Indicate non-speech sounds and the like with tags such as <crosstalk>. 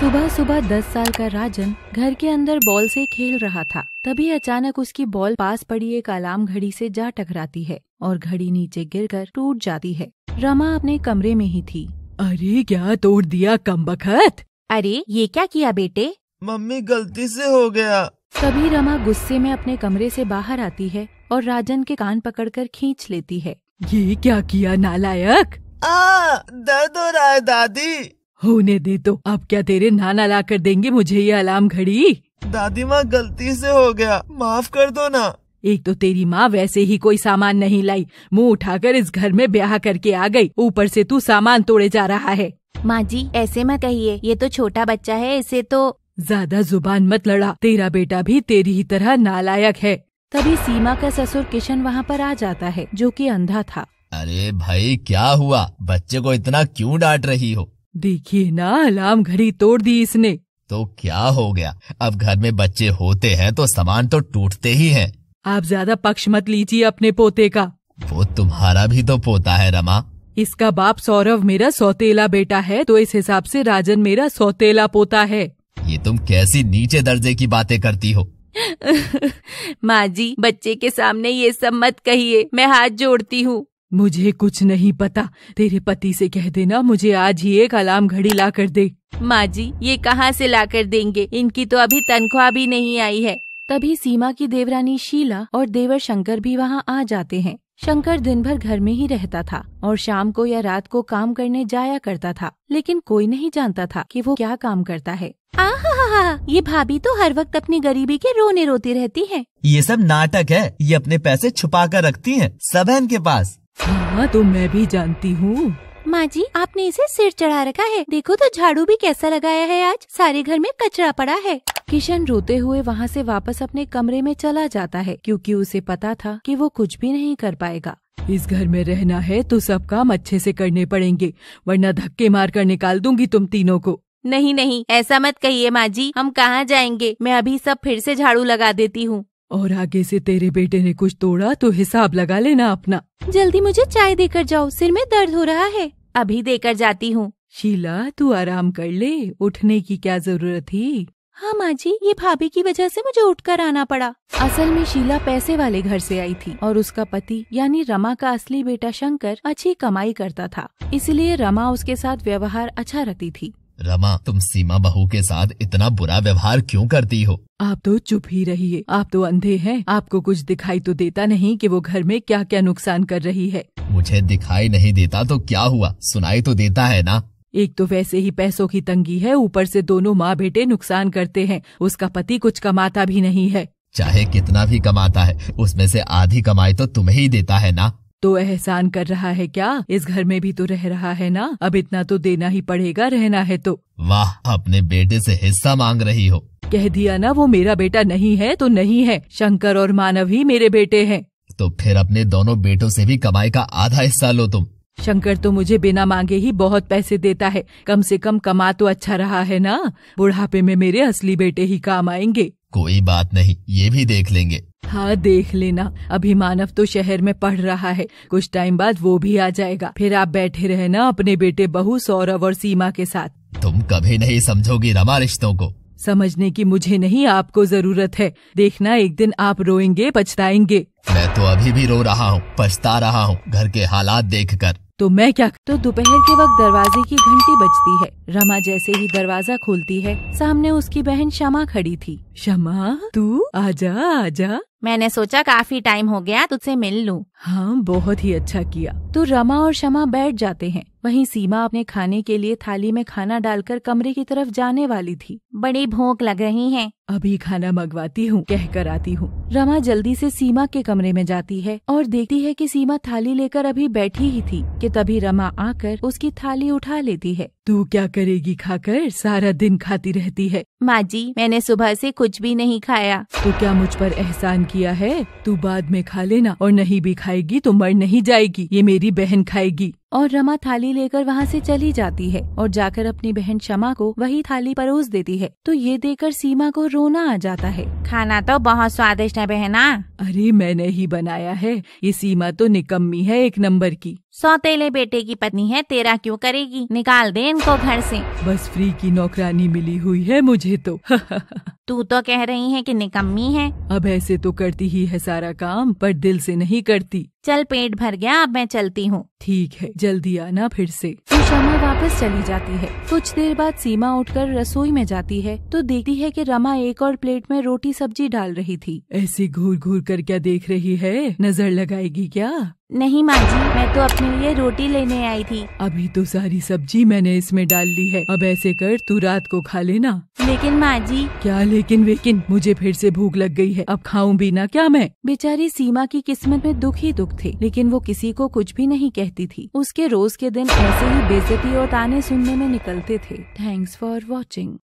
सुबह सुबह दस साल का राजन घर के अंदर बॉल से खेल रहा था तभी अचानक उसकी बॉल पास पड़ी एक अलार्म घड़ी से जा टकराती है और घड़ी नीचे गिरकर टूट जाती है रमा अपने कमरे में ही थी अरे क्या तोड़ दिया कम बखत अरे ये क्या किया बेटे मम्मी गलती से हो गया तभी रमा गुस्से में अपने कमरे से बाहर आती है और राजन के कान पकड़कर खींच लेती है ये क्या किया नालायक आ दर्द हो रहा है दादी होने दे तो अब क्या तेरे नाना ला कर देंगे मुझे ये अलार्म घड़ी दादी माँ गलती से हो गया माफ कर दो ना एक तो तेरी माँ वैसे ही कोई सामान नहीं लाई मुंह उठाकर इस घर में ब्याह करके आ गई ऊपर से तू सामान तोड़े जा रहा है माँ जी ऐसे मत कहिए ये तो छोटा बच्चा है इसे तो ज्यादा जुबान मत लड़ा तेरा बेटा भी तेरी ही तरह नालायक है तभी सीमा का ससुर किशन वहाँ पर आ जाता है जो कि अंधा था अरे भाई क्या हुआ बच्चे को इतना क्यों डांट रही हो देखिए ना अलार्म घड़ी तोड़ दी इसने तो क्या हो गया अब घर में बच्चे होते हैं तो सामान तो टूटते ही हैं। आप ज्यादा पक्ष मत लीजिए अपने पोते का वो तुम्हारा भी तो पोता है रमा इसका बाप सौरभ मेरा सौतेला बेटा है तो इस हिसाब से राजन मेरा सौतेला पोता है ये तुम कैसी नीचे दर्जे की बातें करती हो <laughs> माँ जी बच्चे के सामने ये सब मत कहिए मैं हाथ जोड़ती हूँ मुझे कुछ नहीं पता तेरे पति से कह देना मुझे आज ही एक अलार्म घड़ी ला कर दे माँ जी ये कहाँ से ला कर देंगे इनकी तो अभी तनख्वाह भी नहीं आई है तभी सीमा की देवरानी शीला और देवर शंकर भी वहाँ आ जाते हैं शंकर दिन भर घर में ही रहता था और शाम को या रात को काम करने जाया करता था लेकिन कोई नहीं जानता था कि वो क्या काम करता है आहा ये भाभी तो हर वक्त अपनी गरीबी के रोने रोती रहती है ये सब नाटक है ये अपने पैसे छुपा कर रखती है सब के इनके पास हाँ तो मैं भी जानती हूँ माँ जी आपने इसे सिर चढ़ा रखा है देखो तो झाड़ू भी कैसा लगाया है आज सारे घर में कचरा पड़ा है किशन रोते हुए वहाँ से वापस अपने कमरे में चला जाता है क्योंकि उसे पता था कि वो कुछ भी नहीं कर पाएगा इस घर में रहना है तो सब काम अच्छे से करने पड़ेंगे वरना धक्के मार कर निकाल दूंगी तुम तीनों को नहीं नहीं ऐसा मत कहिए माँ जी हम कहाँ जाएंगे मैं अभी सब फिर से झाड़ू लगा देती हूँ और आगे से तेरे बेटे ने कुछ तोड़ा तो हिसाब लगा लेना अपना जल्दी मुझे चाय देकर जाओ सिर में दर्द हो रहा है अभी देकर जाती हूँ शीला तू आराम कर ले उठने की क्या जरूरत थी हाँ माँ जी ये भाभी की वजह से मुझे उठकर आना पड़ा असल में शीला पैसे वाले घर से आई थी और उसका पति यानी रमा का असली बेटा शंकर अच्छी कमाई करता था इसलिए रमा उसके साथ व्यवहार अच्छा रखती थी रमा तुम सीमा बहू के साथ इतना बुरा व्यवहार क्यों करती हो आप तो चुप ही रहिए आप तो अंधे हैं आपको कुछ दिखाई तो देता नहीं कि वो घर में क्या क्या नुकसान कर रही है मुझे दिखाई नहीं देता तो क्या हुआ सुनाई तो देता है ना एक तो वैसे ही पैसों की तंगी है ऊपर से दोनों माँ बेटे नुकसान करते हैं उसका पति कुछ कमाता भी नहीं है चाहे कितना भी कमाता है उसमें से आधी कमाई तो तुम्हें ही देता है ना तो एहसान कर रहा है क्या इस घर में भी तो रह रहा है ना अब इतना तो देना ही पड़ेगा रहना है तो वाह अपने बेटे से हिस्सा मांग रही हो कह दिया ना वो मेरा बेटा नहीं है तो नहीं है शंकर और मानव ही मेरे बेटे हैं तो फिर अपने दोनों बेटों से भी कमाई का आधा हिस्सा लो तुम शंकर तो मुझे बिना मांगे ही बहुत पैसे देता है कम से कम कमा तो अच्छा रहा है ना बुढ़ापे में मेरे असली बेटे ही काम आएंगे कोई बात नहीं ये भी देख लेंगे हाँ देख लेना अभी मानव तो शहर में पढ़ रहा है कुछ टाइम बाद वो भी आ जाएगा फिर आप बैठे रहना अपने बेटे बहू सौरभ और सीमा के साथ तुम कभी नहीं समझोगी रमा रिश्तों को समझने की मुझे नहीं आपको जरूरत है देखना एक दिन आप रोएंगे पछताएंगे मैं तो अभी भी रो रहा हूँ पछता रहा हूँ घर के हालात देख कर तो मैं क्या तो दोपहर के वक्त दरवाजे की घंटी बजती है रमा जैसे ही दरवाजा खोलती है सामने उसकी बहन शमा खड़ी थी शमा तू आजा आजा मैंने सोचा काफी टाइम हो गया तुझसे मिल लूं। हाँ बहुत ही अच्छा किया तो रमा और शमा बैठ जाते हैं वहीं सीमा अपने खाने के लिए थाली में खाना डालकर कमरे की तरफ जाने वाली थी बड़ी भूख लग रही है अभी खाना मंगवाती हूँ कहकर आती हूँ रमा जल्दी से सीमा के कमरे में जाती है और देखती है कि सीमा थाली लेकर अभी बैठी ही थी कि तभी रमा आकर उसकी थाली उठा लेती है तू क्या करेगी खाकर सारा दिन खाती रहती है माँ जी मैंने सुबह से कुछ भी नहीं खाया तो क्या मुझ पर एहसान किया है तू बाद में खा लेना और नहीं भी खाएगी तो मर नहीं जाएगी ये मेरी बहन खाएगी और रमा थाली लेकर वहाँ से चली जाती है और जाकर अपनी बहन शमा को वही थाली परोस देती है तो ये देखकर सीमा को रोना आ जाता है खाना तो बहुत स्वादिष्ट है बहना हाँ। अरे मैंने ही बनाया है ये सीमा तो निकम्मी है एक नंबर की सौतेले बेटे की पत्नी है तेरा क्यों करेगी निकाल दे इनको घर से बस फ्री की नौकरानी मिली हुई है मुझे तो <laughs> तू तो कह रही है कि निकम्मी है अब ऐसे तो करती ही है सारा काम पर दिल से नहीं करती चल पेट भर गया अब मैं चलती हूँ ठीक है जल्दी आना फिर से। सुषमा वापस चली जाती है कुछ देर बाद सीमा उठकर रसोई में जाती है तो देखती है कि रमा एक और प्लेट में रोटी सब्जी डाल रही थी ऐसे घूर घूर कर क्या देख रही है नजर लगाएगी क्या नहीं माँ जी मैं तो अपने लिए रोटी लेने आई थी अभी तो सारी सब्जी मैंने इसमें डाल ली है अब ऐसे कर तू रात को खा लेना लेकिन माँ जी क्या लेकिन वेकिन मुझे फिर से भूख लग गई है अब खाऊं भी ना क्या मैं बेचारी सीमा की किस्मत में दुख ही दुख थे लेकिन वो किसी को कुछ भी नहीं कहती थी उसके रोज के दिन ऐसे ही बेजती और ताने सुनने में निकलते थे थैंक्स फॉर वॉचिंग